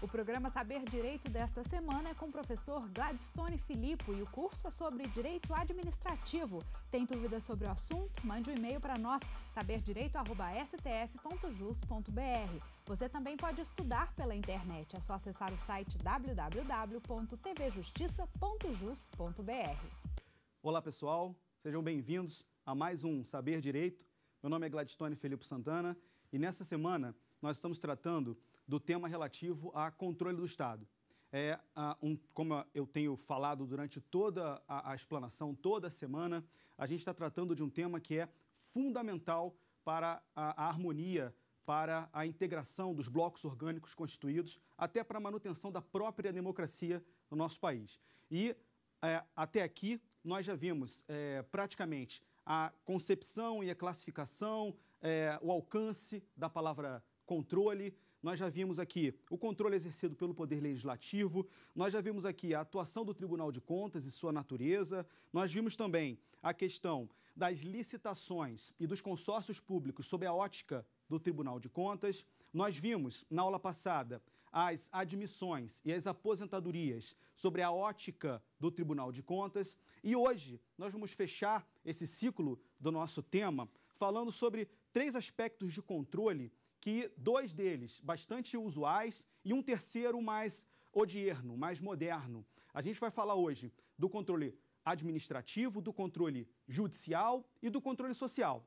O programa Saber Direito desta semana é com o professor Gladstone Filippo e o curso é sobre Direito Administrativo. Tem dúvidas sobre o assunto? Mande um e-mail para nós, saberdireito.stf.jus.br. Você também pode estudar pela internet. É só acessar o site www.tvjustiça.jus.br. Olá, pessoal. Sejam bem-vindos a mais um Saber Direito. Meu nome é Gladstone Filippo Santana e nessa semana nós estamos tratando do tema relativo a controle do Estado. É, um, como eu tenho falado durante toda a, a explanação, toda semana, a gente está tratando de um tema que é fundamental para a, a harmonia, para a integração dos blocos orgânicos constituídos, até para a manutenção da própria democracia no nosso país. E é, até aqui nós já vimos é, praticamente a concepção e a classificação, é, o alcance da palavra controle, nós já vimos aqui o controle exercido pelo Poder Legislativo, nós já vimos aqui a atuação do Tribunal de Contas e sua natureza, nós vimos também a questão das licitações e dos consórcios públicos sob a ótica do Tribunal de Contas. Nós vimos, na aula passada, as admissões e as aposentadorias sobre a ótica do Tribunal de Contas. E hoje nós vamos fechar esse ciclo do nosso tema falando sobre três aspectos de controle que dois deles bastante usuais e um terceiro mais odierno, mais moderno. A gente vai falar hoje do controle administrativo, do controle judicial e do controle social.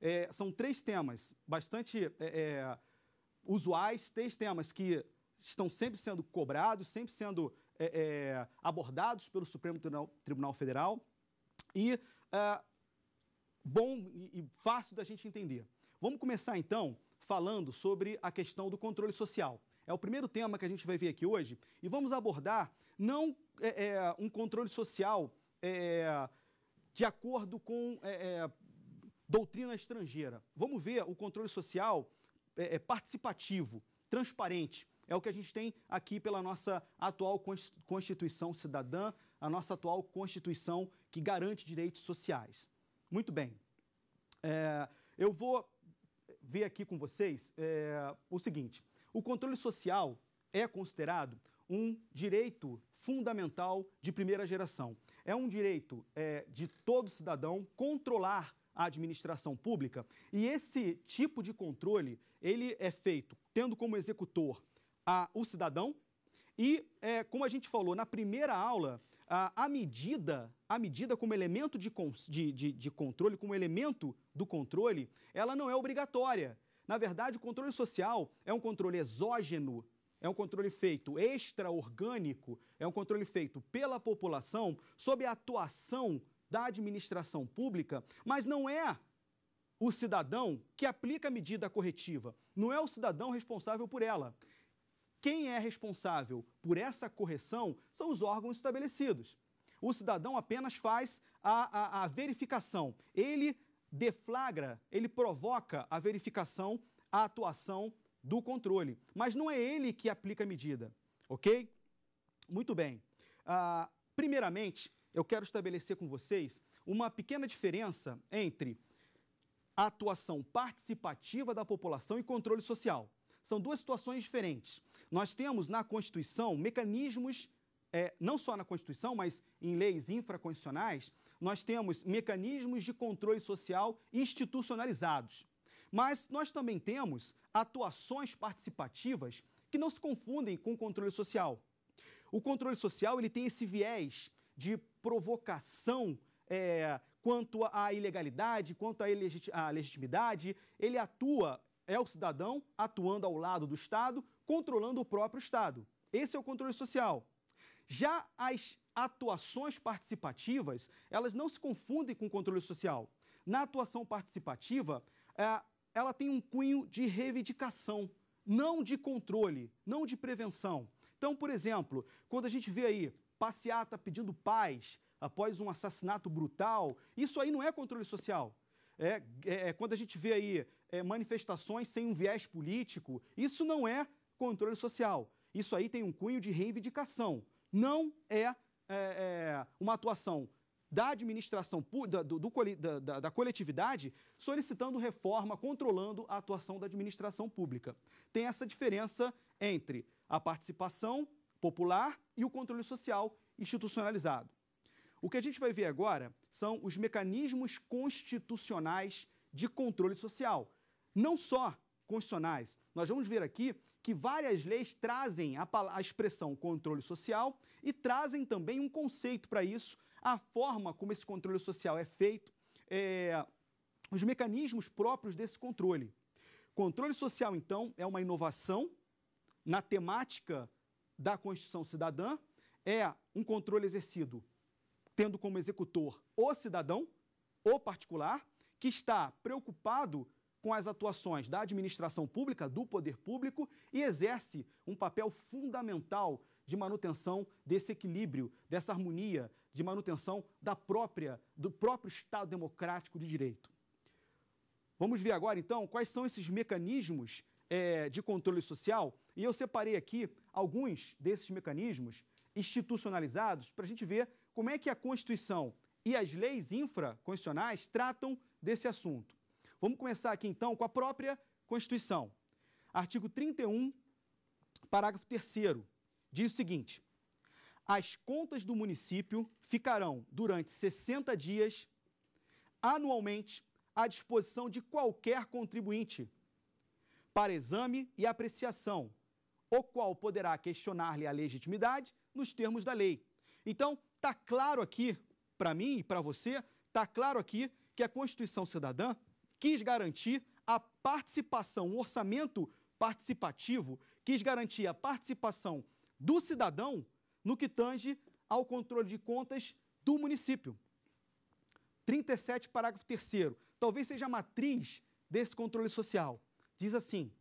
É, são três temas bastante é, é usuais, três temas que estão sempre sendo cobrados, sempre sendo é, é, abordados pelo Supremo Tribunal, Tribunal Federal e bom e fácil da gente entender. Vamos começar então falando sobre a questão do controle social. É o primeiro tema que a gente vai ver aqui hoje e vamos abordar não é, é, um controle social é, de acordo com é, é, doutrina estrangeira. Vamos ver o controle social é, participativo, transparente. É o que a gente tem aqui pela nossa atual Constituição cidadã, a nossa atual Constituição que garante direitos sociais. Muito bem. eu vou ver aqui com vocês é, o seguinte: o controle social é considerado um direito fundamental de primeira geração. É um direito é, de todo cidadão controlar a administração pública e esse tipo de controle ele é feito tendo como executor a, o cidadão e, é, como a gente falou na primeira aula, a, medida, a medida como elemento de, de, de, de controle, como elemento do controle, ela não é obrigatória. Na verdade, o controle social é um controle exógeno, é um controle feito extra-orgânico, é um controle feito pela população, sob a atuação da administração pública, mas não é o cidadão que aplica a medida corretiva, não é o cidadão responsável por ela. Quem é responsável por essa correção são os órgãos estabelecidos. O cidadão apenas faz a, a, a verificação. Ele deflagra, ele provoca a verificação, a atuação do controle. Mas não é ele que aplica a medida, ok? Muito bem. Ah, primeiramente, eu quero estabelecer com vocês uma pequena diferença entre a atuação participativa da população e controle social são duas situações diferentes. Nós temos na Constituição mecanismos, é, não só na Constituição, mas em leis infraconstitucionais, nós temos mecanismos de controle social institucionalizados. Mas nós também temos atuações participativas que não se confundem com o controle social. O controle social ele tem esse viés de provocação é, quanto à ilegalidade, quanto à legitimidade, ele atua é o cidadão atuando ao lado do Estado, controlando o próprio Estado. Esse é o controle social. Já as atuações participativas, elas não se confundem com o controle social. Na atuação participativa, é, ela tem um cunho de reivindicação, não de controle, não de prevenção. Então, por exemplo, quando a gente vê aí passeata pedindo paz após um assassinato brutal, isso aí não é controle social. É, é, é, quando a gente vê aí é, manifestações sem um viés político, isso não é controle social. Isso aí tem um cunho de reivindicação. Não é, é, é uma atuação da administração da, do, do, da, da coletividade solicitando reforma, controlando a atuação da administração pública. Tem essa diferença entre a participação popular e o controle social institucionalizado. O que a gente vai ver agora são os mecanismos constitucionais de controle social. Não só constitucionais. Nós vamos ver aqui que várias leis trazem a, a expressão controle social e trazem também um conceito para isso, a forma como esse controle social é feito, é, os mecanismos próprios desse controle. Controle social, então, é uma inovação na temática da Constituição Cidadã, é um controle exercido tendo como executor o cidadão, o particular, que está preocupado com as atuações da administração pública, do poder público e exerce um papel fundamental de manutenção desse equilíbrio, dessa harmonia, de manutenção da própria do próprio Estado democrático de direito. Vamos ver agora então quais são esses mecanismos é, de controle social e eu separei aqui alguns desses mecanismos institucionalizados para a gente ver como é que a Constituição e as leis infraconstitucionais tratam desse assunto. Vamos começar aqui então com a própria Constituição. Artigo 31, parágrafo 3 diz o seguinte: As contas do município ficarão durante 60 dias anualmente à disposição de qualquer contribuinte para exame e apreciação, o qual poderá questionar-lhe a legitimidade nos termos da lei. Então, Está claro aqui, para mim e para você, está claro aqui que a Constituição Cidadã quis garantir a participação, o orçamento participativo, quis garantir a participação do cidadão no que tange ao controle de contas do município. 37, parágrafo 3 talvez seja a matriz desse controle social. Diz assim: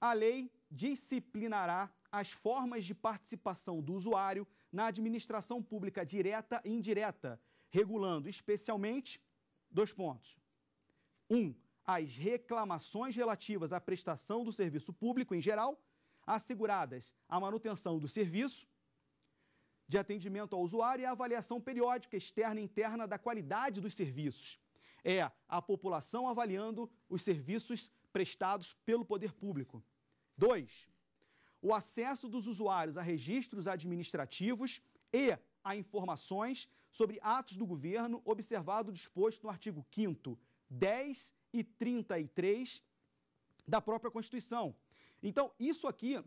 a lei disciplinará as formas de participação do usuário na administração pública direta e indireta, regulando especialmente dois pontos. Um, as reclamações relativas à prestação do serviço público em geral, asseguradas a manutenção do serviço de atendimento ao usuário e a avaliação periódica externa e interna da qualidade dos serviços. É a população avaliando os serviços prestados pelo poder público. Dois, o acesso dos usuários a registros administrativos e a informações sobre atos do governo, observado o disposto no artigo 5 10 e 33 da própria Constituição. Então, isso aqui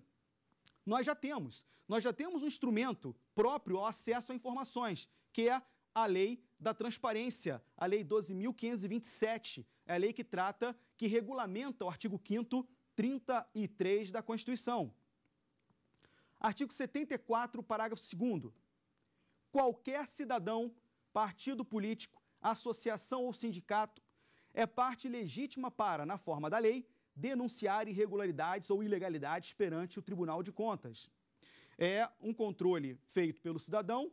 nós já temos. Nós já temos um instrumento próprio ao acesso a informações, que é a lei da transparência, a lei 12.527, é a lei que trata, que regulamenta o artigo 5 33 da Constituição. Artigo 74, parágrafo 2 Qualquer cidadão, partido político, associação ou sindicato é parte legítima para, na forma da lei, denunciar irregularidades ou ilegalidades perante o Tribunal de Contas. É um controle feito pelo cidadão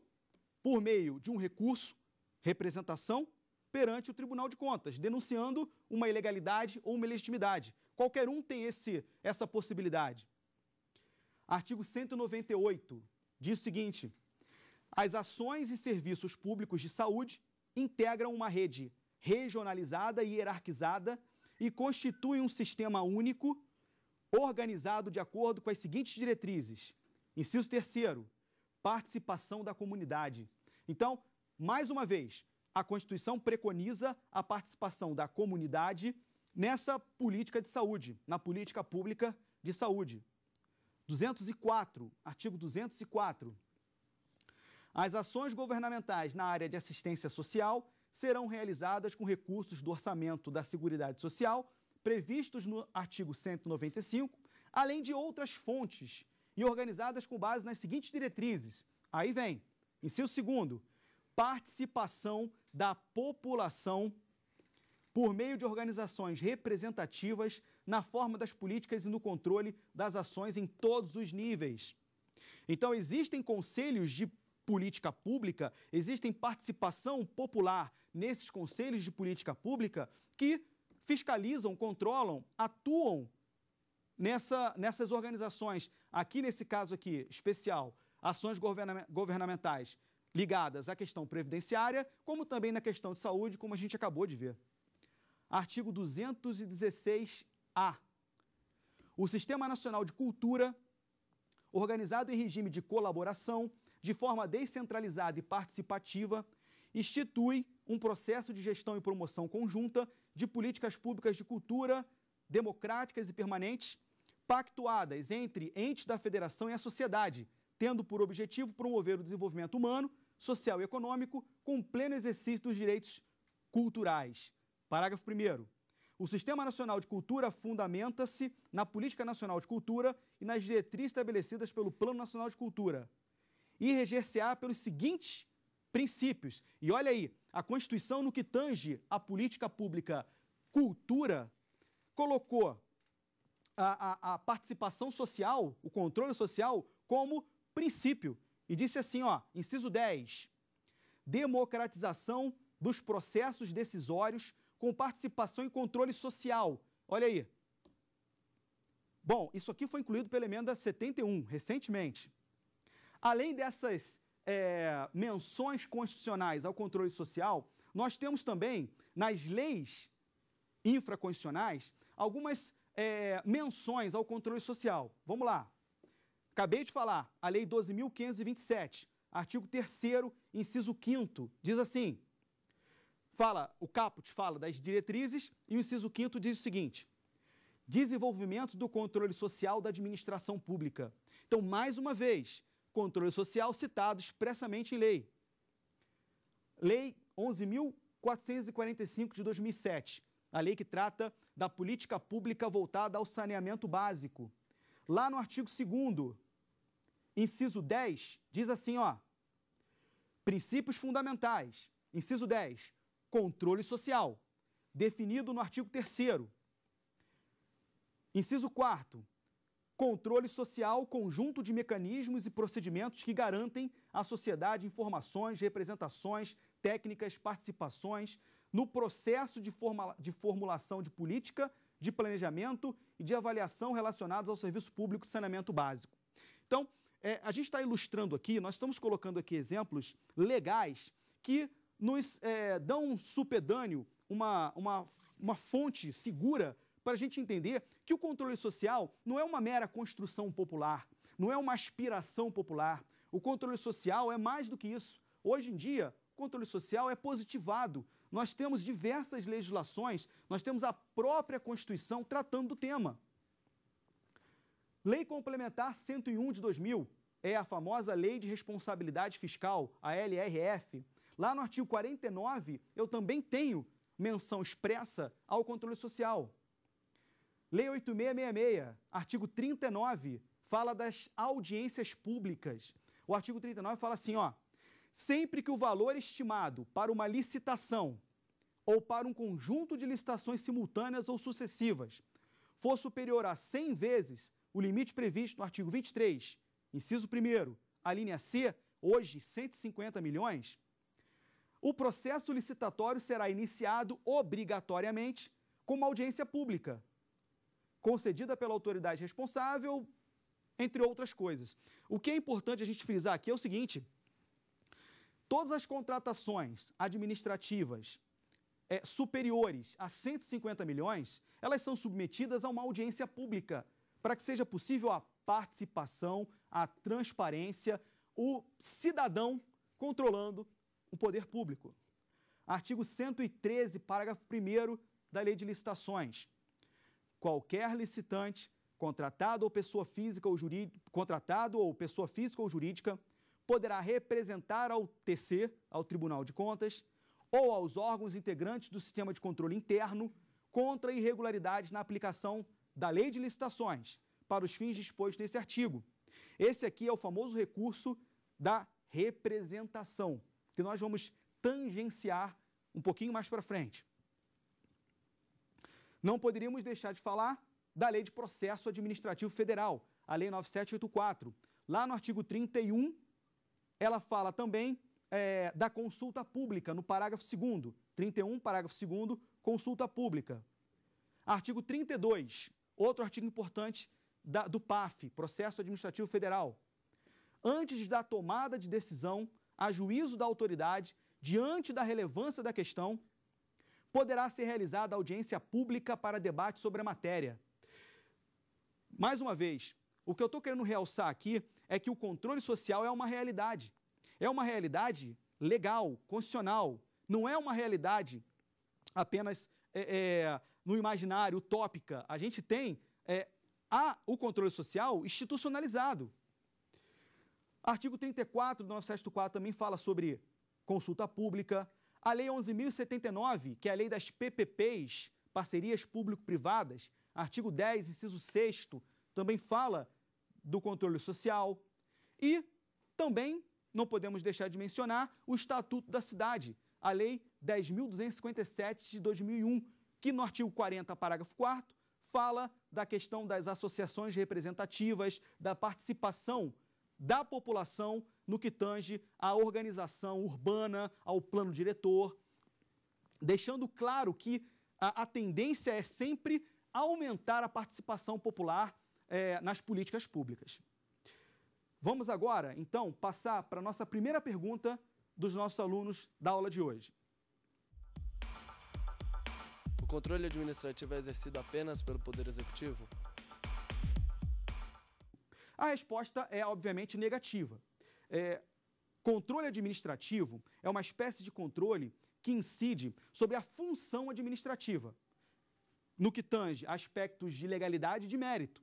por meio de um recurso, representação, perante o Tribunal de Contas, denunciando uma ilegalidade ou uma ilegitimidade. Qualquer um tem esse, essa possibilidade. Artigo 198 diz o seguinte: as ações e serviços públicos de saúde integram uma rede regionalizada e hierarquizada e constituem um sistema único organizado de acordo com as seguintes diretrizes. Inciso terceiro, participação da comunidade. Então, mais uma vez, a Constituição preconiza a participação da comunidade nessa política de saúde, na política pública de saúde. 204, artigo 204. As ações governamentais na área de assistência social serão realizadas com recursos do orçamento da Seguridade Social, previstos no artigo 195, além de outras fontes e organizadas com base nas seguintes diretrizes. Aí vem, inciso segundo, participação da população por meio de organizações representativas na forma das políticas e no controle das ações em todos os níveis. Então, existem conselhos de política pública, existem participação popular nesses conselhos de política pública que fiscalizam, controlam, atuam nessa, nessas organizações. Aqui, nesse caso aqui, especial, ações governamentais ligadas à questão previdenciária, como também na questão de saúde, como a gente acabou de ver. Artigo 216 a. O Sistema Nacional de Cultura, organizado em regime de colaboração, de forma descentralizada e participativa, institui um processo de gestão e promoção conjunta de políticas públicas de cultura democráticas e permanentes, pactuadas entre entes da federação e a sociedade, tendo por objetivo promover o desenvolvimento humano, social e econômico com pleno exercício dos direitos culturais. Parágrafo 1 o Sistema Nacional de Cultura fundamenta-se na Política Nacional de Cultura e nas diretrizes estabelecidas pelo Plano Nacional de Cultura. E reger-se-á pelos seguintes princípios. E olha aí, a Constituição, no que tange à política pública cultura, colocou a, a, a, participação social, o controle social, como princípio. E disse assim, ó, inciso 10, democratização dos processos decisórios com participação e controle social. Olha aí. Bom, isso aqui foi incluído pela emenda 71, recentemente. Além dessas é, menções constitucionais ao controle social, nós temos também, nas leis infraconstitucionais, algumas é, menções ao controle social. Vamos lá. Acabei de falar, a Lei 12.527, artigo 3 inciso 5 diz assim, fala, o caput fala das diretrizes e o inciso quinto diz o seguinte: desenvolvimento do controle social da administração pública. Então, mais uma vez, controle social citado expressamente em lei. Lei 11.445 de 2007, a lei que trata da política pública voltada ao saneamento básico. Lá no artigo 2 inciso 10, diz assim, ó: Princípios fundamentais. Inciso 10 controle social, definido no artigo 3 Inciso 4 Controle social, conjunto de mecanismos e procedimentos que garantem à sociedade informações, representações, técnicas, participações no processo de, forma, de formulação de política, de planejamento e de avaliação relacionados ao serviço público de saneamento básico. Então, é, a gente está ilustrando aqui, nós estamos colocando aqui exemplos legais que nos é, dão um supedâneo, uma, uma, uma fonte segura para a gente entender que o controle social não é uma mera construção popular, não é uma aspiração popular. O controle social é mais do que isso. Hoje em dia, o controle social é positivado. Nós temos diversas legislações, nós temos a própria Constituição tratando do tema. Lei Complementar 101 de 2000 é a famosa Lei de Responsabilidade Fiscal, a LRF, Lá no artigo 49, eu também tenho menção expressa ao controle social. Lei 8666, artigo 39, fala das audiências públicas. O artigo 39 fala assim, ó: sempre que o valor estimado para uma licitação ou para um conjunto de licitações simultâneas ou sucessivas for superior a 100 vezes o limite previsto no artigo 23, inciso 1, a linha C, hoje 150 milhões, o processo licitatório será iniciado obrigatoriamente com uma audiência pública, concedida pela autoridade responsável, entre outras coisas. O que é importante a gente frisar aqui é o seguinte: todas as contratações administrativas é, superiores a 150 milhões, elas são submetidas a uma audiência pública para que seja possível a participação, a transparência, o cidadão controlando o poder público. Artigo 113, parágrafo 1 da Lei de Licitações. Qualquer licitante, contratado ou pessoa física ou jurídica, contratado ou pessoa física ou jurídica, poderá representar ao TC, ao Tribunal de Contas, ou aos órgãos integrantes do sistema de controle interno contra irregularidades na aplicação da Lei de Licitações para os fins dispostos nesse artigo. Esse aqui é o famoso recurso da representação que nós vamos tangenciar um pouquinho mais para frente. Não poderíamos deixar de falar da Lei de Processo Administrativo Federal, a Lei 9784. Lá no artigo 31, ela fala também é, da consulta pública, no parágrafo 2. 31, parágrafo 2, consulta pública. Artigo 32, outro artigo importante da, do PAF, Processo Administrativo Federal. Antes da tomada de decisão, a juízo da autoridade diante da relevância da questão, poderá ser realizada audiência pública para debate sobre a matéria. Mais uma vez, o que eu estou querendo realçar aqui é que o controle social é uma realidade. É uma realidade legal, constitucional. Não é uma realidade apenas é, é, no imaginário, utópica. A gente tem é, a, o controle social institucionalizado. Artigo 34 do 9774 também fala sobre consulta pública. A Lei 11.079, que é a lei das PPPs, parcerias público-privadas, artigo 10, inciso 6, também fala do controle social. E também não podemos deixar de mencionar o Estatuto da Cidade, a Lei 10.257 de 2001, que no artigo 40, parágrafo 4, fala da questão das associações representativas, da participação da população no que tange à organização urbana, ao plano diretor, deixando claro que a, a tendência é sempre aumentar a participação popular é, nas políticas públicas. Vamos agora, então, passar para a nossa primeira pergunta dos nossos alunos da aula de hoje. O controle administrativo é exercido apenas pelo Poder Executivo? A resposta é, obviamente, negativa. É, controle administrativo é uma espécie de controle que incide sobre a função administrativa, no que tange aspectos de legalidade e de mérito.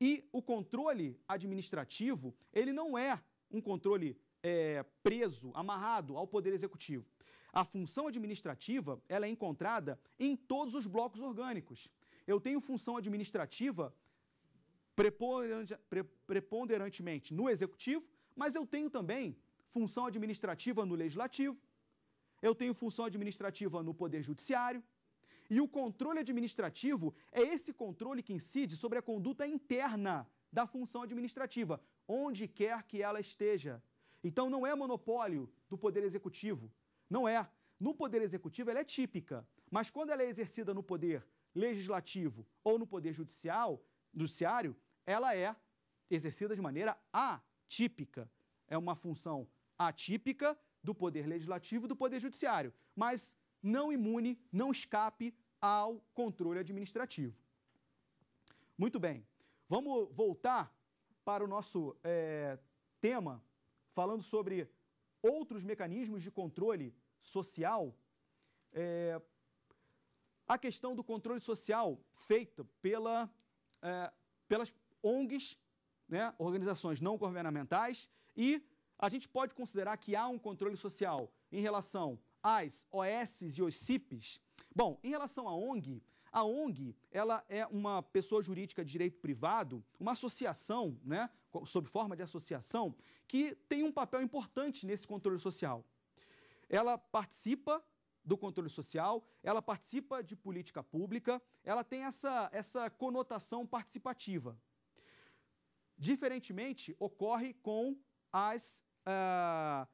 E o controle administrativo, ele não é um controle é, preso, amarrado ao poder executivo. A função administrativa, ela é encontrada em todos os blocos orgânicos. Eu tenho função administrativa preponderantemente no executivo, mas eu tenho também função administrativa no legislativo, eu tenho função administrativa no poder judiciário. E o controle administrativo é esse controle que incide sobre a conduta interna da função administrativa, onde quer que ela esteja. Então não é monopólio do poder executivo, não é. No poder executivo ela é típica, mas quando ela é exercida no poder legislativo ou no poder judicial, judiciário, ela é exercida de maneira atípica. É uma função atípica do Poder Legislativo e do Poder Judiciário, mas não imune, não escape ao controle administrativo. Muito bem, vamos voltar para o nosso é, tema, falando sobre outros mecanismos de controle social. É, a questão do controle social feito pela, é, pelas ONGs, né, organizações não governamentais, e a gente pode considerar que há um controle social em relação às OS e os CIPs? Bom, em relação à ONG, a ONG ela é uma pessoa jurídica de direito privado, uma associação, né, sob forma de associação, que tem um papel importante nesse controle social. Ela participa do controle social, ela participa de política pública, ela tem essa, essa conotação participativa. Diferentemente, ocorre com as ah,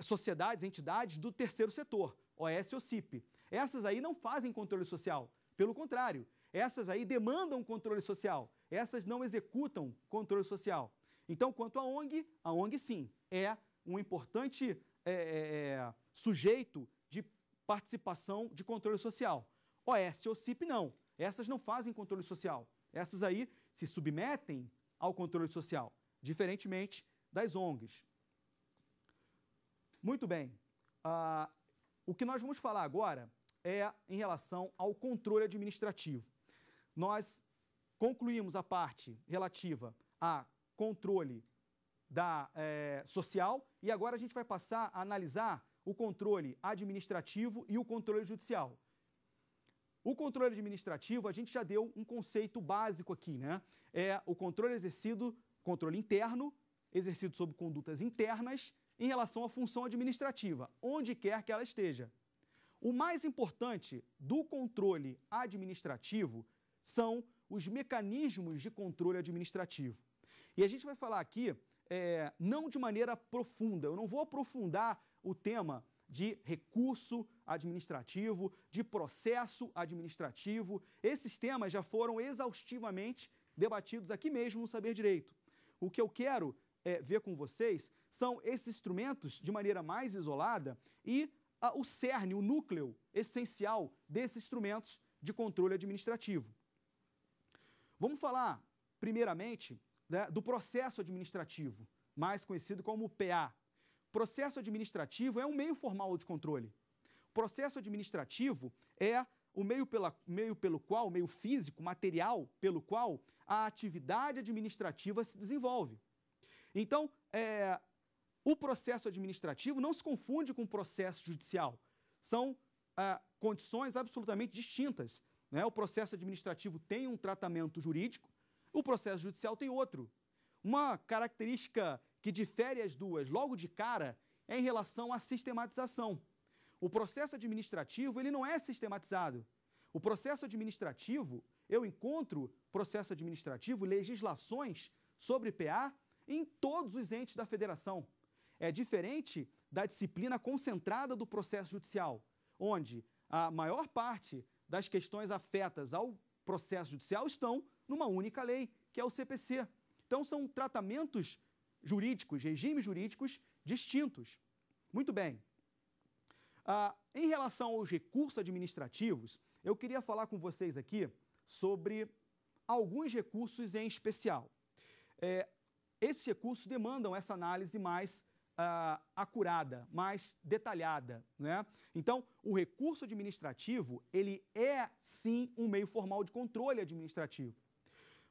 sociedades, entidades do terceiro setor, OS ou CIP. Essas aí não fazem controle social, pelo contrário, essas aí demandam controle social, essas não executam controle social. Então, quanto à ONG, a ONG sim, é um importante é, é, é, sujeito de participação de controle social. OS ou CIP não, essas não fazem controle social. Essas aí se submetem ao controle social, diferentemente das ONGs. Muito bem. Ah, o que nós vamos falar agora é em relação ao controle administrativo. Nós concluímos a parte relativa a controle da, é, social e agora a gente vai passar a analisar o controle administrativo e o controle judicial. O controle administrativo, a gente já deu um conceito básico aqui, né? É o controle exercido, controle interno, exercido sob condutas internas, em relação à função administrativa, onde quer que ela esteja. O mais importante do controle administrativo são os mecanismos de controle administrativo. E a gente vai falar aqui, é, não de maneira profunda, eu não vou aprofundar o tema de recurso administrativo, de processo administrativo. Esses temas já foram exaustivamente debatidos aqui mesmo no Saber Direito. O que eu quero é, ver com vocês são esses instrumentos de maneira mais isolada e a, o cerne, o núcleo essencial desses instrumentos de controle administrativo. Vamos falar, primeiramente, né, do processo administrativo, mais conhecido como PA, Processo administrativo é um meio formal de controle. Processo administrativo é o meio, pela, meio pelo qual, meio físico, material, pelo qual a atividade administrativa se desenvolve. Então, é, o processo administrativo não se confunde com o processo judicial. São é, condições absolutamente distintas. Né? O processo administrativo tem um tratamento jurídico, o processo judicial tem outro. Uma característica que difere as duas logo de cara é em relação à sistematização. O processo administrativo, ele não é sistematizado. O processo administrativo, eu encontro processo administrativo, legislações sobre PA em todos os entes da federação. É diferente da disciplina concentrada do processo judicial, onde a maior parte das questões afetas ao processo judicial estão numa única lei, que é o CPC. Então, são tratamentos jurídicos, regimes jurídicos distintos. Muito bem. Ah, em relação aos recursos administrativos, eu queria falar com vocês aqui sobre alguns recursos em especial. É, esses recursos demandam essa análise mais ah, acurada, mais detalhada. Né? Então, o recurso administrativo, ele é sim um meio formal de controle administrativo.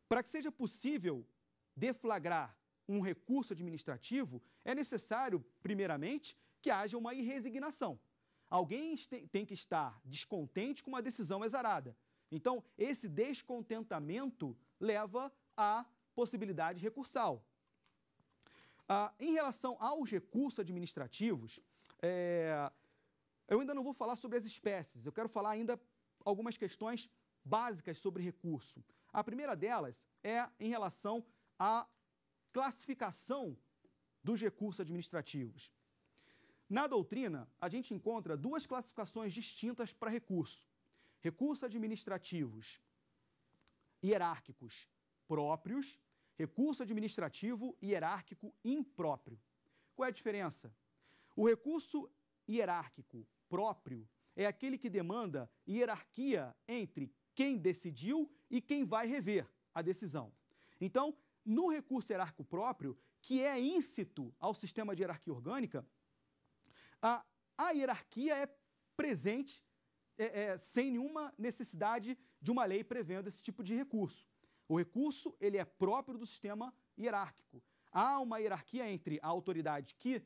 Para que seja possível deflagrar um recurso administrativo, é necessário, primeiramente, que haja uma irresignação. Alguém tem que estar descontente com uma decisão exarada. Então, esse descontentamento leva à possibilidade recursal. Ah, em relação aos recursos administrativos, é, eu ainda não vou falar sobre as espécies, eu quero falar ainda algumas questões básicas sobre recurso. A primeira delas é em relação a classificação dos recursos administrativos. Na doutrina, a gente encontra duas classificações distintas para recurso: recursos administrativos hierárquicos próprios, recurso administrativo hierárquico impróprio. Qual é a diferença? O recurso hierárquico próprio é aquele que demanda hierarquia entre quem decidiu e quem vai rever a decisão. Então, no recurso hierárquico próprio, que é íncito ao sistema de hierarquia orgânica, a, a hierarquia é presente é, é, sem nenhuma necessidade de uma lei prevendo esse tipo de recurso. O recurso ele é próprio do sistema hierárquico. Há uma hierarquia entre a autoridade que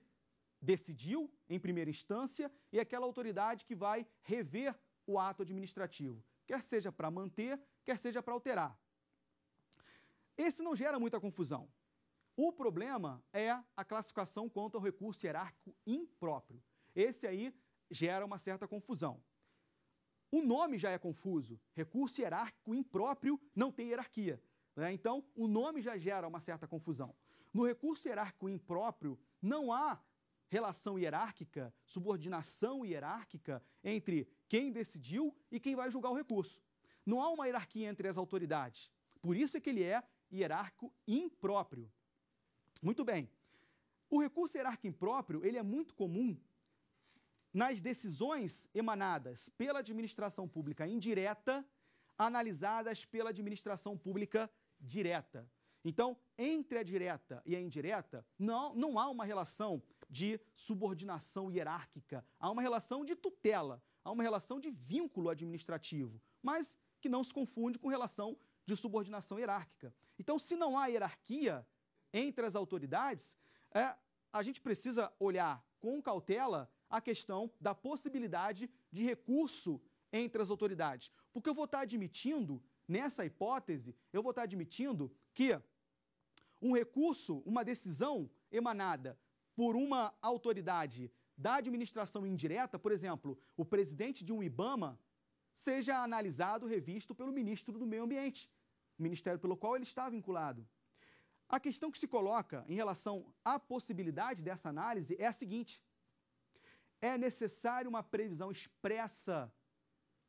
decidiu em primeira instância e aquela autoridade que vai rever o ato administrativo, quer seja para manter, quer seja para alterar. Esse não gera muita confusão. O problema é a classificação quanto ao recurso hierárquico impróprio. Esse aí gera uma certa confusão. O nome já é confuso. Recurso hierárquico impróprio não tem hierarquia. Né? Então, o nome já gera uma certa confusão. No recurso hierárquico impróprio, não há relação hierárquica, subordinação hierárquica entre quem decidiu e quem vai julgar o recurso. Não há uma hierarquia entre as autoridades. Por isso é que ele é hierárquico impróprio. Muito bem. O recurso hierárquico impróprio, ele é muito comum nas decisões emanadas pela administração pública indireta, analisadas pela administração pública direta. Então, entre a direta e a indireta, não, não há uma relação de subordinação hierárquica, há uma relação de tutela, há uma relação de vínculo administrativo, mas que não se confunde com relação de subordinação hierárquica. Então, se não há hierarquia entre as autoridades, é, a gente precisa olhar com cautela a questão da possibilidade de recurso entre as autoridades. Porque eu vou estar admitindo, nessa hipótese, eu vou estar admitindo que um recurso, uma decisão emanada por uma autoridade da administração indireta, por exemplo, o presidente de um IBAMA, seja analisado, revisto pelo ministro do Meio Ambiente ministério pelo qual ele está vinculado. A questão que se coloca em relação à possibilidade dessa análise é a seguinte: é necessário uma previsão expressa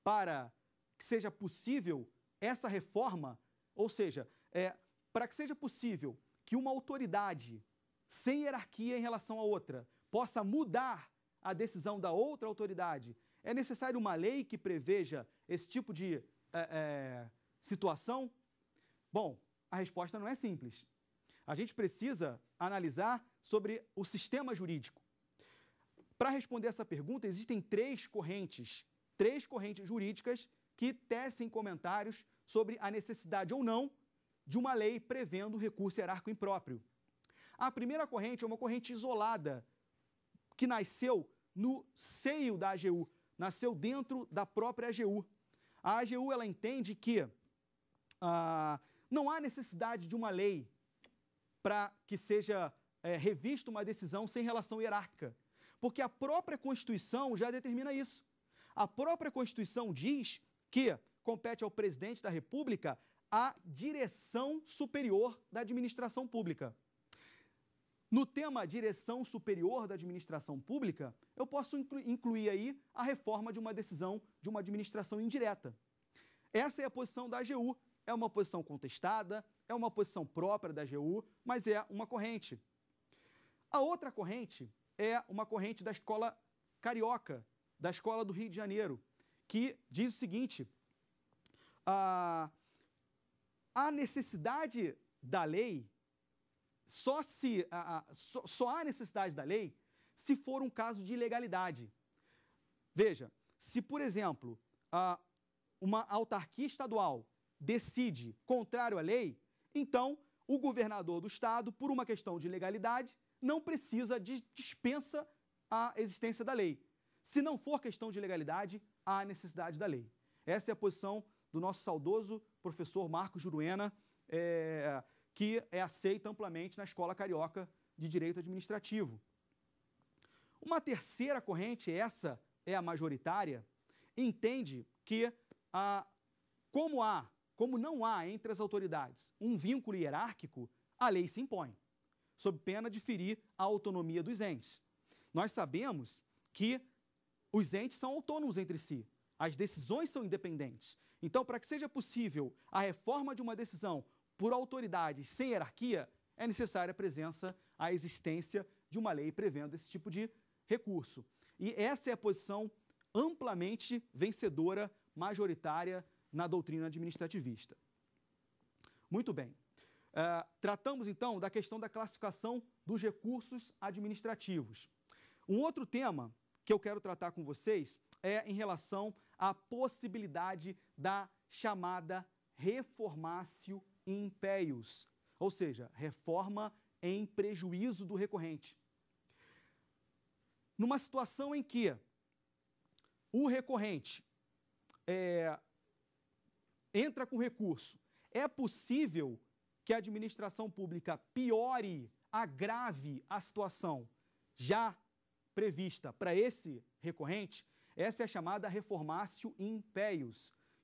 para que seja possível essa reforma, ou seja, é, para que seja possível que uma autoridade sem hierarquia em relação à outra possa mudar a decisão da outra autoridade, é necessário uma lei que preveja esse tipo de é, é, situação? Bom, a resposta não é simples. A gente precisa analisar sobre o sistema jurídico. Para responder essa pergunta, existem três correntes, três correntes jurídicas que tecem comentários sobre a necessidade ou não de uma lei prevendo recurso hierárquico impróprio. A primeira corrente é uma corrente isolada, que nasceu no seio da AGU, nasceu dentro da própria AGU. A AGU ela entende que ah, não há necessidade de uma lei para que seja é, revista uma decisão sem relação hierárquica, porque a própria Constituição já determina isso. A própria Constituição diz que compete ao presidente da República a direção superior da administração pública. No tema direção superior da administração pública, eu posso incluir aí a reforma de uma decisão de uma administração indireta. Essa é a posição da AGU, é uma posição contestada, é uma posição própria da AGU, mas é uma corrente. A outra corrente é uma corrente da escola carioca, da escola do Rio de Janeiro, que diz o seguinte: a, ah, a necessidade da lei só se a, a, só, só há necessidade da lei se for um caso de ilegalidade. Veja, se por exemplo uma autarquia estadual decide contrário à lei, então o governador do estado, por uma questão de legalidade, não precisa de dispensa a existência da lei. Se não for questão de legalidade, há necessidade da lei. Essa é a posição do nosso saudoso professor Marcos Juruena, é, que é aceita amplamente na Escola Carioca de Direito Administrativo. Uma terceira corrente, essa é a majoritária, entende que, a, como há como não há entre as autoridades um vínculo hierárquico, a lei se impõe, sob pena de ferir a autonomia dos entes. Nós sabemos que os entes são autônomos entre si, as decisões são independentes. Então, para que seja possível a reforma de uma decisão por autoridades sem hierarquia, é necessária a presença, a existência de uma lei prevendo esse tipo de recurso. E essa é a posição amplamente vencedora, majoritária na doutrina administrativista. Muito bem. Uh, tratamos então da questão da classificação dos recursos administrativos. Um outro tema que eu quero tratar com vocês é em relação à possibilidade da chamada reformácio impéios, ou seja, reforma em prejuízo do recorrente. Numa situação em que o recorrente é, entra com recurso. É possível que a administração pública piore, agrave a situação já prevista para esse recorrente? Essa é a chamada reformácio in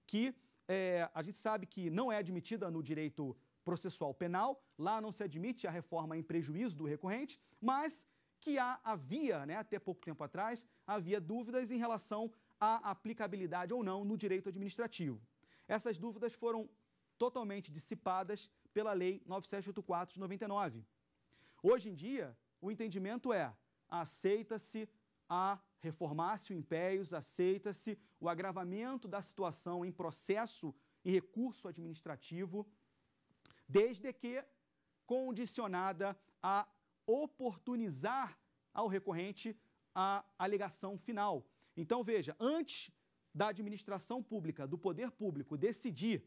que é, a gente sabe que não é admitida no direito processual penal, lá não se admite a reforma em prejuízo do recorrente, mas que há, havia, né, até pouco tempo atrás, havia dúvidas em relação à aplicabilidade ou não no direito administrativo. Essas dúvidas foram totalmente dissipadas pela Lei 9784 de 99. Hoje em dia, o entendimento é aceita-se a o impérios, aceita-se o agravamento da situação em processo e recurso administrativo, desde que condicionada a oportunizar ao recorrente a alegação final. Então, veja, antes da administração pública, do poder público, decidir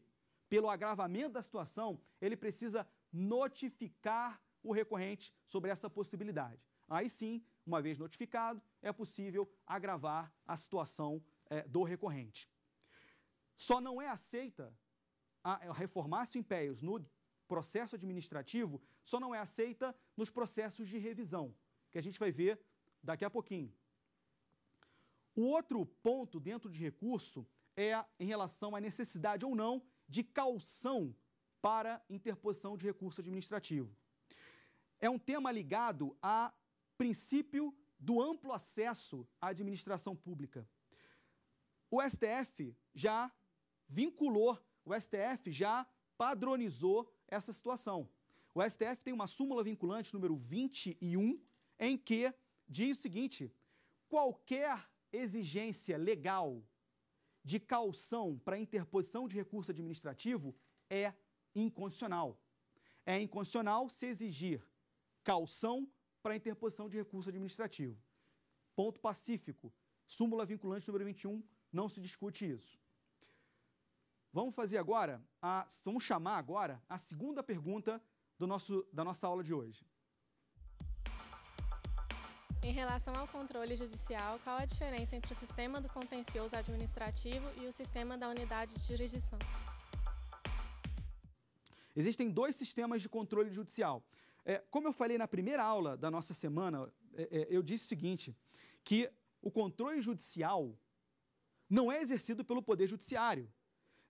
pelo agravamento da situação, ele precisa notificar o recorrente sobre essa possibilidade. Aí sim, uma vez notificado, é possível agravar a situação é, do recorrente. Só não é aceita a, a é, reformácio impéios no processo administrativo, só não é aceita nos processos de revisão, que a gente vai ver daqui a pouquinho. O outro ponto dentro de recurso é em relação à necessidade ou não de calção para interposição de recurso administrativo. É um tema ligado a princípio do amplo acesso à administração pública. O STF já vinculou, o STF já padronizou essa situação. O STF tem uma súmula vinculante número 21, em que diz o seguinte: qualquer exigência legal de calção para interposição de recurso administrativo é inconstitucional. É inconstitucional se exigir calção para interposição de recurso administrativo. Ponto pacífico. Súmula vinculante número 21, não se discute isso. Vamos fazer agora, a, vamos chamar agora a segunda pergunta do nosso, da nossa aula de hoje. Em relação ao controle judicial, qual a diferença entre o sistema do contencioso administrativo e o sistema da unidade de jurisdição? Existem dois sistemas de controle judicial. É, como eu falei na primeira aula da nossa semana, é, é, eu disse o seguinte: que o controle judicial não é exercido pelo Poder Judiciário.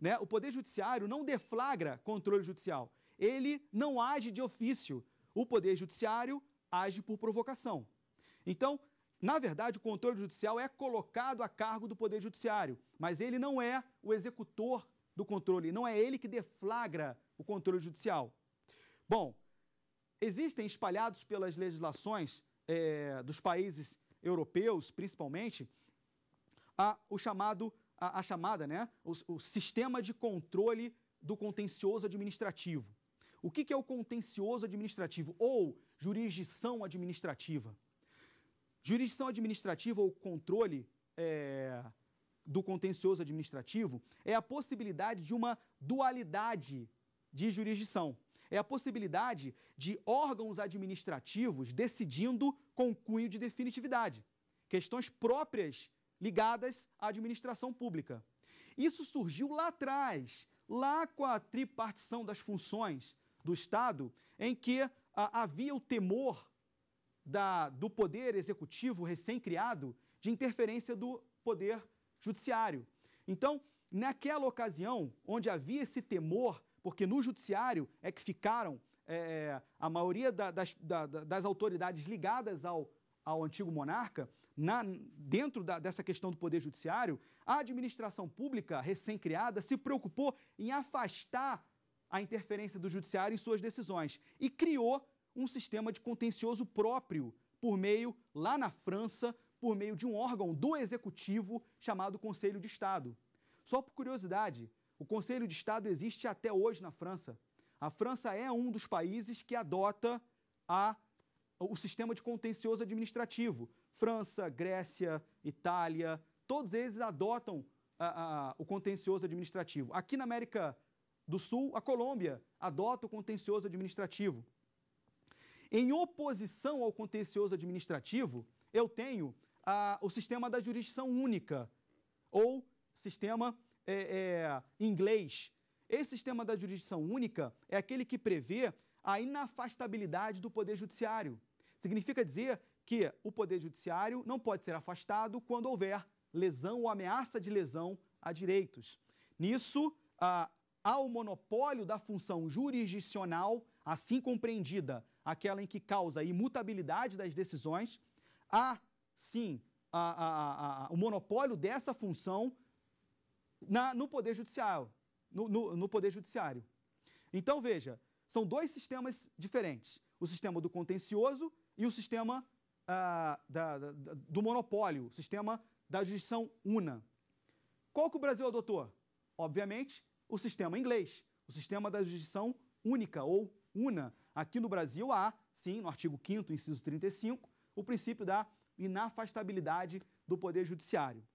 Né? O Poder Judiciário não deflagra controle judicial. Ele não age de ofício. O Poder Judiciário age por provocação. Então, na verdade, o controle judicial é colocado a cargo do Poder Judiciário, mas ele não é o executor do controle, não é ele que deflagra o controle judicial. Bom, existem espalhados pelas legislações é, dos países europeus, principalmente, a, o chamado, a, a chamada, né, o, o, sistema de controle do contencioso administrativo. O que, que é o contencioso administrativo ou jurisdição administrativa? Jurisdição administrativa ou controle é, do contencioso administrativo é a possibilidade de uma dualidade de jurisdição. É a possibilidade de órgãos administrativos decidindo com cunho de definitividade, questões próprias ligadas à administração pública. Isso surgiu lá atrás, lá com a tripartição das funções do Estado, em que a, ah, havia o temor da, do poder executivo recém-criado de interferência do poder judiciário. Então, naquela ocasião, onde havia esse temor, porque no judiciário é que ficaram é, é a maioria da, das, da, das, autoridades ligadas ao, ao antigo monarca, na, dentro dessa questão do poder judiciário, a administração pública recém-criada se preocupou em afastar a interferência do judiciário em suas decisões e criou um sistema de contencioso próprio, por meio, lá na França, por meio de um órgão do Executivo chamado Conselho de Estado. Só por curiosidade, o Conselho de Estado existe até hoje na França. A França é um dos países que adota a, o sistema de contencioso administrativo. França, Grécia, Itália, todos eles adotam a, a, o contencioso administrativo. Aqui na América do Sul, a Colômbia adota o contencioso administrativo. Em oposição ao contencioso administrativo, eu tenho a, ah, o sistema da jurisdição única, ou sistema é, é, inglês. Esse sistema da jurisdição única é aquele que prevê a inafastabilidade do Poder Judiciário. Significa dizer que o Poder Judiciário não pode ser afastado quando houver lesão ou ameaça de lesão a direitos. Nisso, ah, há o monopólio da função jurisdicional, assim compreendida aquela em que causa a imutabilidade das decisões, há sim a, a, a, o monopólio dessa função na, no Poder Judiciário. No, no, no Poder Judiciário. Então, veja, são dois sistemas diferentes: o sistema do contencioso e o sistema ah, da, da, do monopólio, o sistema da jurisdição una. Qual que o Brasil adotou? Obviamente, o sistema inglês, o sistema da jurisdição única ou una, Aqui no Brasil há, sim, no artigo 5º, inciso 35, o princípio da inafastabilidade do Poder Judiciário.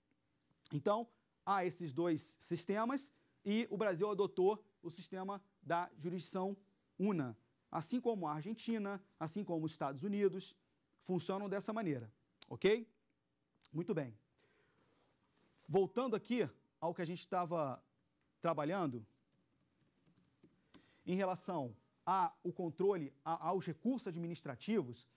Então, há esses dois sistemas e o Brasil adotou o sistema da jurisdição una, assim como a Argentina, assim como os Estados Unidos, funcionam dessa maneira, ok? Muito bem. Voltando aqui ao que a gente estava trabalhando, em relação ao controle aos recursos administrativos,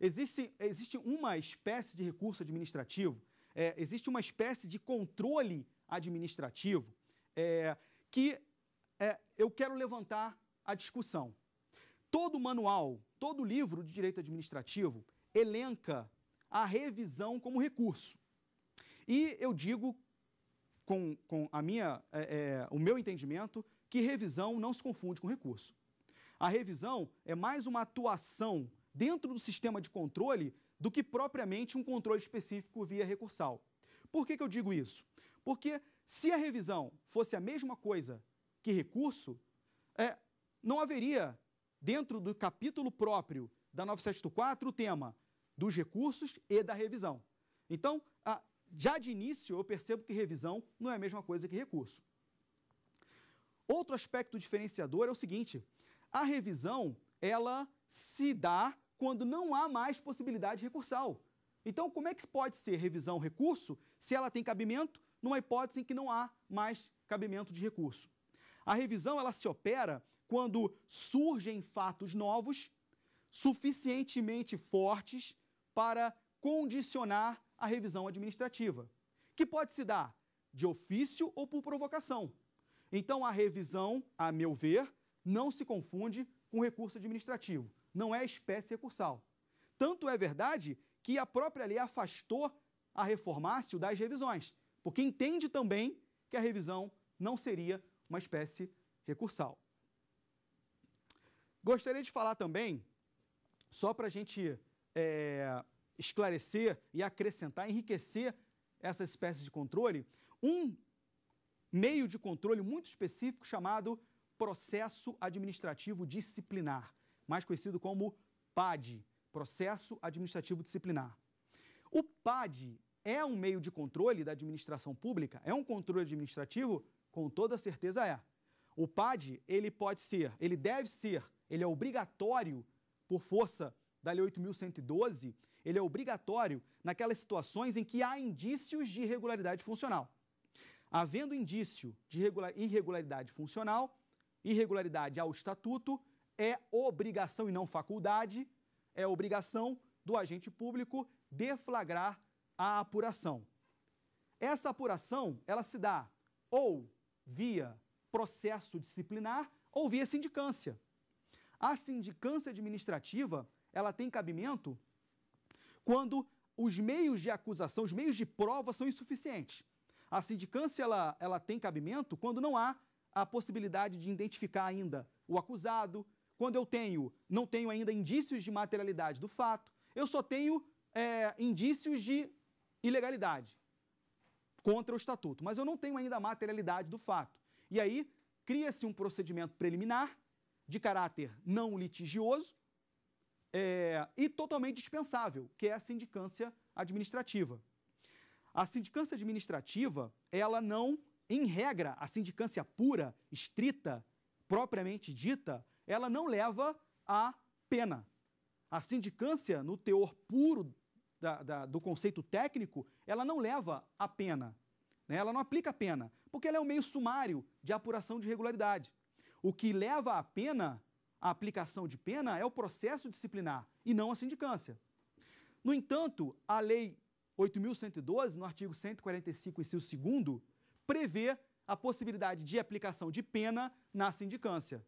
existe, existe uma espécie de recurso administrativo, é, existe uma espécie de controle administrativo é, que é, eu quero levantar a discussão. Todo manual, todo livro de direito administrativo elenca a revisão como recurso. E eu digo, com, com a minha, é, é, o meu entendimento, que revisão não se confunde com recurso. A revisão é mais uma atuação dentro do sistema de controle do que propriamente um controle específico via recursal. Por que, que eu digo isso? Porque se a revisão fosse a mesma coisa que recurso, é, não haveria, dentro do capítulo próprio da 974, o tema dos recursos e da revisão. Então, a, já de início, eu percebo que revisão não é a mesma coisa que recurso. Outro aspecto diferenciador é o seguinte: a revisão, ela se dá quando não há mais possibilidade recursal. Então, como é que pode ser revisão recurso se ela tem cabimento numa hipótese em que não há mais cabimento de recurso? A revisão ela se opera quando surgem fatos novos suficientemente fortes para condicionar a revisão administrativa, que pode se dar de ofício ou por provocação. Então, a revisão, a meu ver, não se confunde com recurso administrativo, não é espécie recursal. Tanto é verdade que a própria lei afastou a reformácio das revisões, porque entende também que a revisão não seria uma espécie recursal. Gostaria de falar também, só para a gente é, esclarecer e acrescentar, enriquecer essas espécies de controle, um meio de controle muito específico chamado processo administrativo disciplinar, mais conhecido como PAD processo administrativo disciplinar. O PAD é um meio de controle da administração pública? É um controle administrativo? Com toda certeza é. O PAD, ele pode ser, ele deve ser, ele é obrigatório por força da Lei 8.112, ele é obrigatório naquelas situações em que há indícios de irregularidade funcional. Havendo indício de irregularidade funcional, irregularidade ao estatuto, é obrigação e não faculdade, é obrigação do agente público deflagrar a apuração. Essa apuração, ela se dá ou via processo disciplinar ou via sindicância. A sindicância administrativa, ela tem cabimento quando os meios de acusação, os meios de prova são insuficientes. A sindicância, ela, ela tem cabimento quando não há a possibilidade de identificar ainda o acusado. Quando eu tenho, não tenho ainda indícios de materialidade do fato, eu só tenho é, indícios de ilegalidade contra o estatuto, mas eu não tenho ainda a materialidade do fato. E aí cria-se um procedimento preliminar de caráter não litigioso é, e totalmente dispensável, que é a sindicância administrativa. A sindicância administrativa, ela não em regra, a sindicância pura, estrita, propriamente dita, ela não leva à pena. A sindicância, no teor puro da, da, do conceito técnico, ela não leva à pena. Né? Ela não aplica a pena, porque ela é um meio sumário de apuração de irregularidade. O que leva à pena, à aplicação de pena, é o processo disciplinar e não a sindicância. No entanto, a Lei 8.112, no artigo 145, inciso 2 prevê a possibilidade de aplicação de pena na sindicância.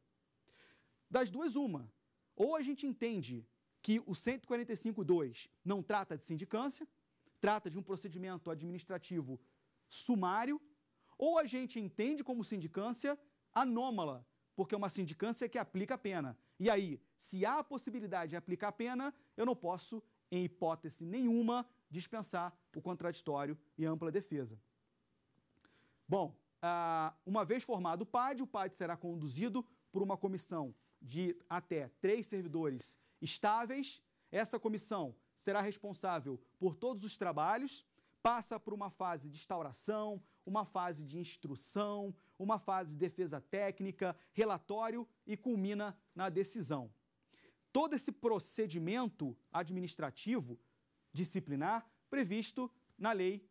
Das duas, uma. Ou a gente entende que o 145.2 não trata de sindicância, trata de um procedimento administrativo sumário, ou a gente entende como sindicância anômala, porque é uma sindicância que aplica a pena. E aí, se há a possibilidade de aplicar a pena, eu não posso, em hipótese nenhuma, dispensar o contraditório e ampla defesa. Bom, ah, uma vez formado o PAD, o PAD será conduzido por uma comissão de até três servidores estáveis. Essa comissão será responsável por todos os trabalhos, passa por uma fase de instauração, uma fase de instrução, uma fase de defesa técnica, relatório e culmina na decisão. Todo esse procedimento administrativo disciplinar previsto na Lei uh,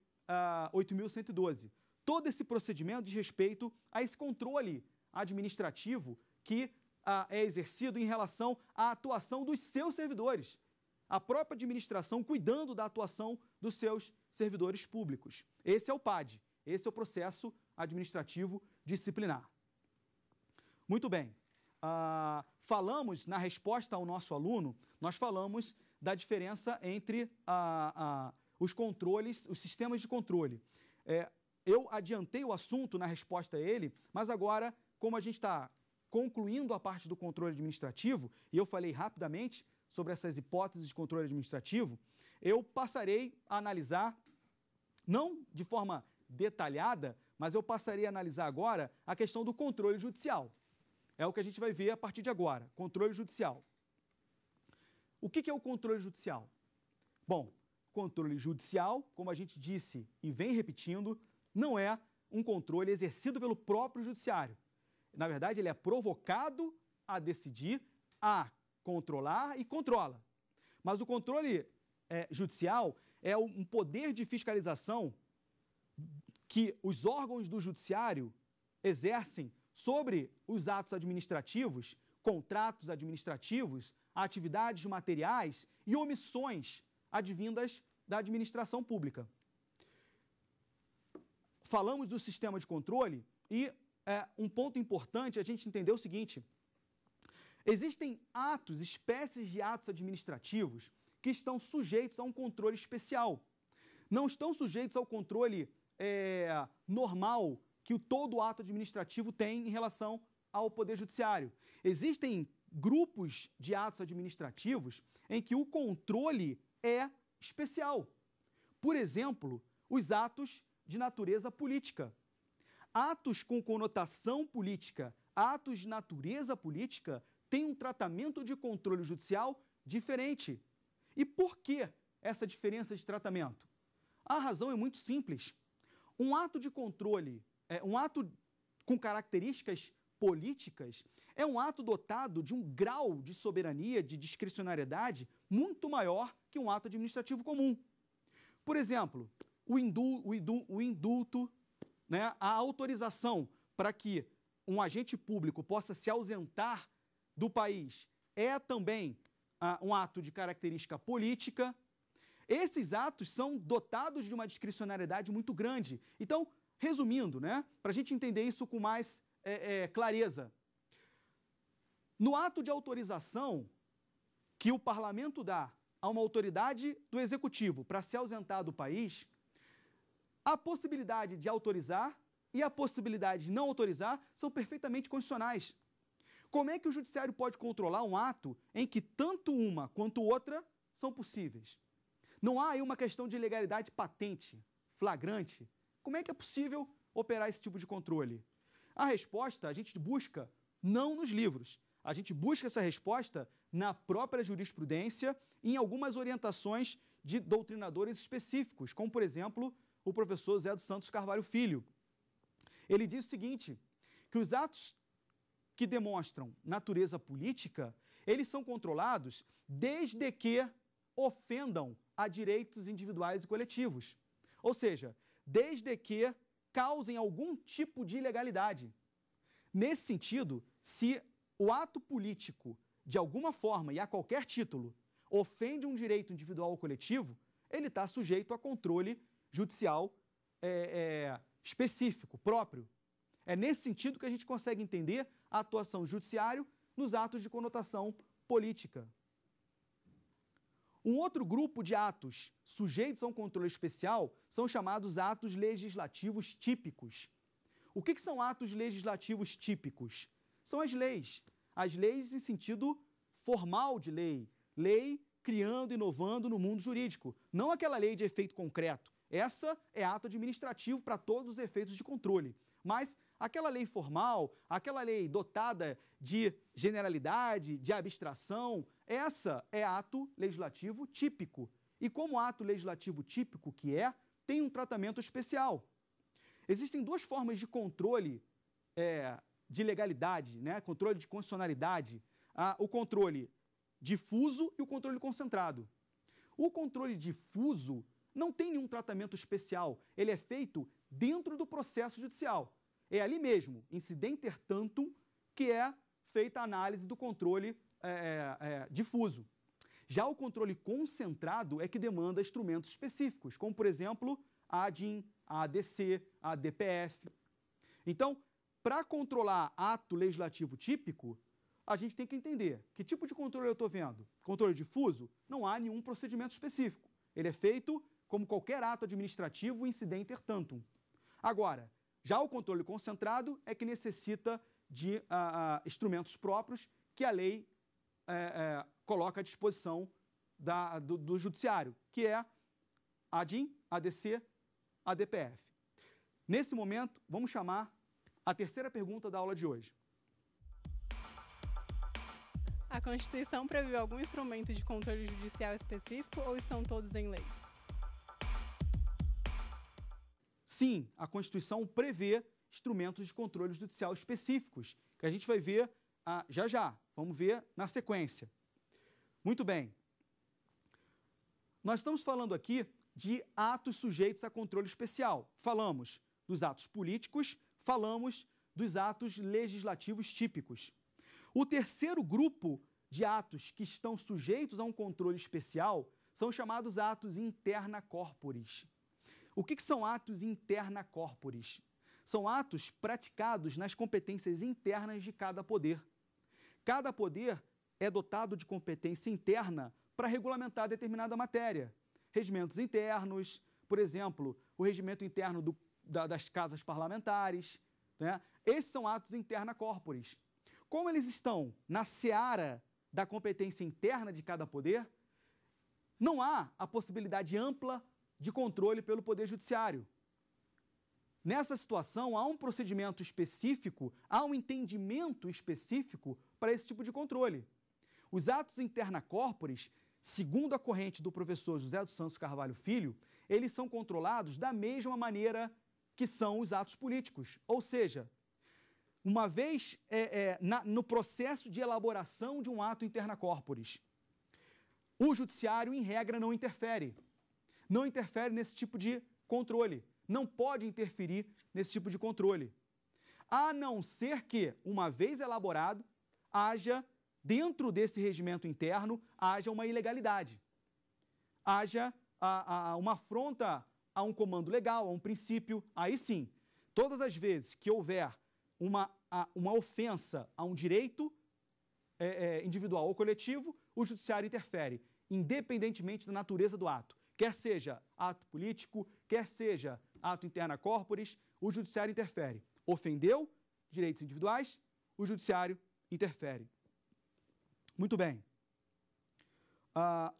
ah, 8.112 todo esse procedimento diz respeito a esse controle administrativo que ah, é exercido em relação à atuação dos seus servidores. A própria administração cuidando da atuação dos seus servidores públicos. Esse é o PAD, esse é o processo administrativo disciplinar. Muito bem. Ah, falamos, na resposta ao nosso aluno, nós falamos da diferença entre ah, ah, os controles, os sistemas de controle. É, eu adiantei o assunto na resposta a ele, mas agora, como a gente está concluindo a parte do controle administrativo, e eu falei rapidamente sobre essas hipóteses de controle administrativo, eu passarei a analisar, não de forma detalhada, mas eu passarei a analisar agora a questão do controle judicial. É o que a gente vai ver a partir de agora, controle judicial. O que é o controle judicial? Bom, controle judicial, como a gente disse e vem repetindo, não é um controle exercido pelo próprio judiciário. Na verdade, ele é provocado a decidir, a controlar e controla. Mas o controle é, judicial é um poder de fiscalização que os órgãos do judiciário exercem sobre os atos administrativos, contratos administrativos, atividades materiais e omissões advindas da administração pública falamos do sistema de controle e é, um ponto importante é a gente entender o seguinte: existem atos, espécies de atos administrativos que estão sujeitos a um controle especial. Não estão sujeitos ao controle é, normal que o todo ato administrativo tem em relação ao Poder Judiciário. Existem grupos de atos administrativos em que o controle é especial. Por exemplo, os atos de natureza política. Atos com conotação política, atos de natureza política, têm um tratamento de controle judicial diferente. E por que essa diferença de tratamento? A razão é muito simples. Um ato de controle, é, um ato com características políticas, é um ato dotado de um grau de soberania, de discricionariedade muito maior que um ato administrativo comum. Por exemplo, o, indu, o, o indulto, né, a autorização para que um agente público possa se ausentar do país é também ah, um ato de característica política. Esses atos são dotados de uma discricionariedade muito grande. Então, resumindo, né, para a gente entender isso com mais é, é, clareza, no ato de autorização que o parlamento dá a uma autoridade do executivo para se ausentar do país, a possibilidade de autorizar e a possibilidade de não autorizar são perfeitamente condicionais. Como é que o judiciário pode controlar um ato em que tanto uma quanto outra são possíveis? Não há aí uma questão de legalidade patente, flagrante. Como é que é possível operar esse tipo de controle? A resposta a gente busca não nos livros. A gente busca essa resposta na própria jurisprudência, e em algumas orientações de doutrinadores específicos, como, por exemplo, o professor Zé dos Santos Carvalho Filho. Ele diz o seguinte, que os atos que demonstram natureza política, eles são controlados desde que ofendam a direitos individuais e coletivos. Ou seja, desde que causem algum tipo de ilegalidade. Nesse sentido, se o ato político, de alguma forma e a qualquer título, ofende um direito individual ou coletivo, ele está sujeito a controle judicial é, é, específico, próprio. É nesse sentido que a gente consegue entender a atuação do judiciário nos atos de conotação política. Um outro grupo de atos sujeitos a um controle especial são chamados atos legislativos típicos. O que, que são atos legislativos típicos? São as leis. As leis em sentido formal de lei. Lei criando, inovando no mundo jurídico. Não aquela lei de efeito concreto, essa é ato administrativo para todos os efeitos de controle. Mas aquela lei formal, aquela lei dotada de generalidade, de abstração, essa é ato legislativo típico. E como ato legislativo típico que é, tem um tratamento especial. Existem duas formas de controle é, de legalidade, né? controle de constitucionalidade. Ah, o controle difuso e o controle concentrado. O controle difuso não tem nenhum tratamento especial. Ele é feito dentro do processo judicial. É ali mesmo, incidenter er tantum, que é feita a análise do controle é, é, é, difuso. Já o controle concentrado é que demanda instrumentos específicos, como, por exemplo, a ADIN, a ADC, a DPF. Então, para controlar ato legislativo típico, a gente tem que entender que tipo de controle eu estou vendo. Controle difuso, não há nenhum procedimento específico. Ele é feito como qualquer ato administrativo incidenter tantum. Agora, já o controle concentrado é que necessita de a, ah, a, ah, instrumentos próprios que a lei é, é, coloca à disposição da, do, do, judiciário, que é a DIN, a DC, a DPF. Nesse momento, vamos chamar a terceira pergunta da aula de hoje. A Constituição previu algum instrumento de controle judicial específico ou estão todos em leis? Sim, a Constituição prevê instrumentos de controle judicial específicos, que a gente vai ver ah, já já, vamos ver na sequência. Muito bem. Nós estamos falando aqui de atos sujeitos a controle especial. Falamos dos atos políticos, falamos dos atos legislativos típicos. O terceiro grupo de atos que estão sujeitos a um controle especial são chamados atos interna corporis. O que, que são atos interna corporis? São atos praticados nas competências internas de cada poder. Cada poder é dotado de competência interna para regulamentar determinada matéria. Regimentos internos, por exemplo, o regimento interno do, da, das casas parlamentares. Né? Esses são atos interna corporis. Como eles estão na seara da competência interna de cada poder, não há a possibilidade ampla de controle pelo Poder Judiciário. Nessa situação, há um procedimento específico, há um entendimento específico para esse tipo de controle. Os atos interna corporis, segundo a corrente do professor José dos Santos Carvalho Filho, eles são controlados da mesma maneira que são os atos políticos. Ou seja, uma vez é, é, na, no processo de elaboração de um ato interna corporis, o judiciário, em regra, não interfere não interfere nesse tipo de controle, não pode interferir nesse tipo de controle. A não ser que, uma vez elaborado, haja, dentro desse regimento interno, haja uma ilegalidade, haja a, a, uma afronta a um comando legal, a um princípio, aí sim, todas as vezes que houver uma, a, uma ofensa a um direito é, é, individual ou coletivo, o judiciário interfere, independentemente da natureza do ato. Quer seja ato político, quer seja ato interna corporis, o judiciário interfere. Ofendeu direitos individuais, o judiciário interfere. Muito bem. Ah,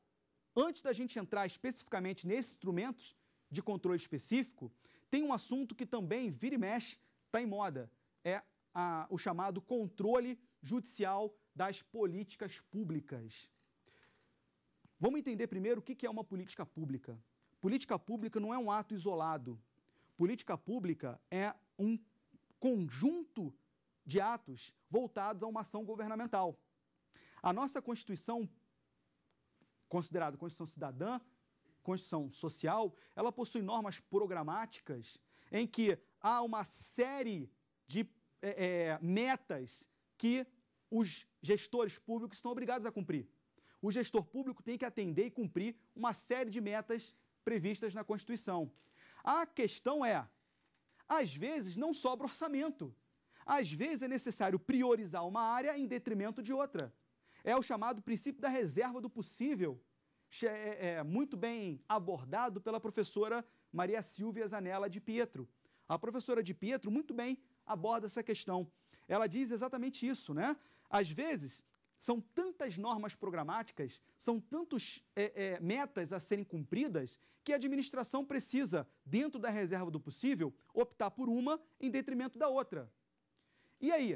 antes da gente entrar especificamente nesses instrumentos de controle específico, tem um assunto que também vira e mexe, está em moda. É a, o chamado controle judicial das políticas públicas. Vamos entender primeiro o que é uma política pública. Política pública não é um ato isolado. Política pública é um conjunto de atos voltados a uma ação governamental. A nossa Constituição, considerada Constituição Cidadã, Constituição Social, ela possui normas programáticas em que há uma série de é, metas que os gestores públicos estão obrigados a cumprir o gestor público tem que atender e cumprir uma série de metas previstas na Constituição. A questão é, às vezes não sobra orçamento. Às vezes é necessário priorizar uma área em detrimento de outra. É o chamado princípio da reserva do possível, é, é, muito bem abordado pela professora Maria Silvia Zanella de Pietro. A professora de Pietro muito bem aborda essa questão. Ela diz exatamente isso, né? Às vezes, são tantas normas programáticas, são tantas é, é, metas a serem cumpridas, que a administração precisa, dentro da reserva do possível, optar por uma em detrimento da outra. E aí,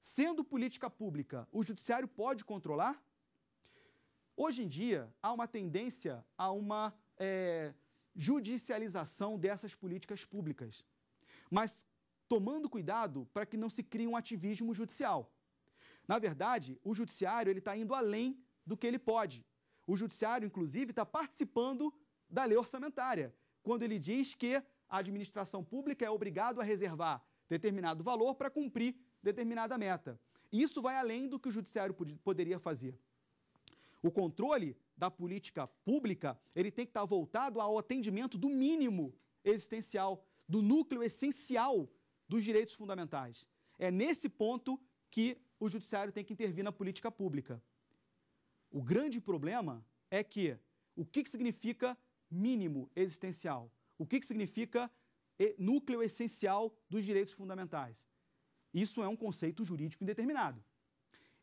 sendo política pública, o judiciário pode controlar? Hoje em dia, há uma tendência a uma é, judicialização dessas políticas públicas, mas tomando cuidado para que não se crie um ativismo judicial. Na verdade, o judiciário ele está indo além do que ele pode. O judiciário, inclusive, está participando da lei orçamentária, quando ele diz que a administração pública é obrigada a reservar determinado valor para cumprir determinada meta. Isso vai além do que o judiciário poderia fazer. O controle da política pública, ele tem que estar tá voltado ao atendimento do mínimo existencial, do núcleo essencial dos direitos fundamentais. É nesse ponto que o judiciário tem que intervir na política pública. O grande problema é que o que, que significa mínimo existencial? O que, que significa núcleo essencial dos direitos fundamentais? Isso é um conceito jurídico indeterminado.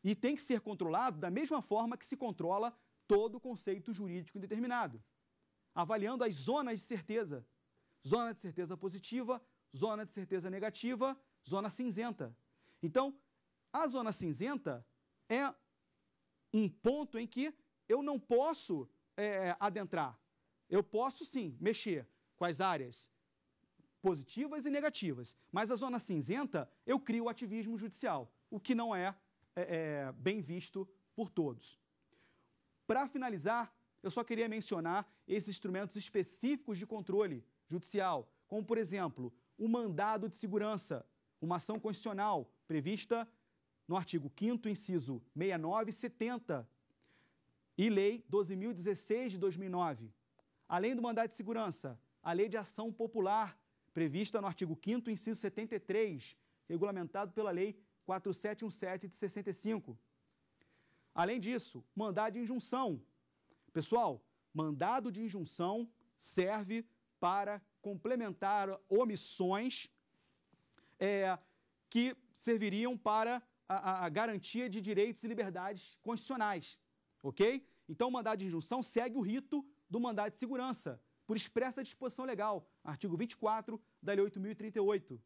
E tem que ser controlado da mesma forma que se controla todo conceito jurídico indeterminado, avaliando as zonas de certeza. Zona de certeza positiva, zona de certeza negativa, zona cinzenta. Então, a zona cinzenta é um ponto em que eu não posso é, adentrar. Eu posso sim mexer com as áreas positivas e negativas, mas a zona cinzenta eu crio ativismo judicial, o que não é, é, é bem visto por todos. Para finalizar, eu só queria mencionar esses instrumentos específicos de controle judicial, como por exemplo o mandado de segurança, uma ação constitucional prevista no artigo 5 inciso 69 e 70 e Lei 12.016 de 2009. Além do mandado de segurança, a Lei de Ação Popular, prevista no artigo 5º, inciso 73, regulamentado pela Lei 4717 de 65. Além disso, mandado de injunção. Pessoal, mandado de injunção serve para complementar omissões é, que serviriam para a, a, garantia de direitos e liberdades constitucionais, ok? Então, o mandado de injunção segue o rito do mandado de segurança, por expressa disposição legal, artigo 24 da Lei 8.038.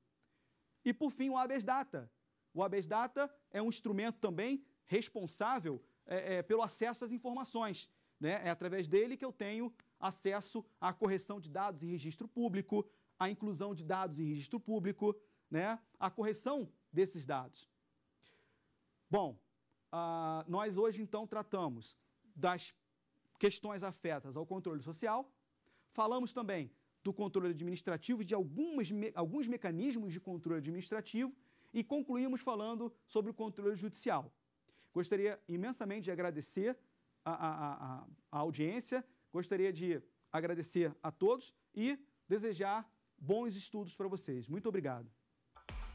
E, por fim, o habeas data. O habeas data é um instrumento também responsável é, é, pelo acesso às informações. Né? É através dele que eu tenho acesso à correção de dados em registro público, à inclusão de dados em registro público, né? à correção desses dados. Bom, uh, nós hoje então tratamos das questões afetas ao controle social, falamos também do controle administrativo, de algumas me alguns mecanismos de controle administrativo e concluímos falando sobre o controle judicial. Gostaria imensamente de agradecer a, a, a, a audiência, gostaria de agradecer a todos e desejar bons estudos para vocês. Muito obrigado.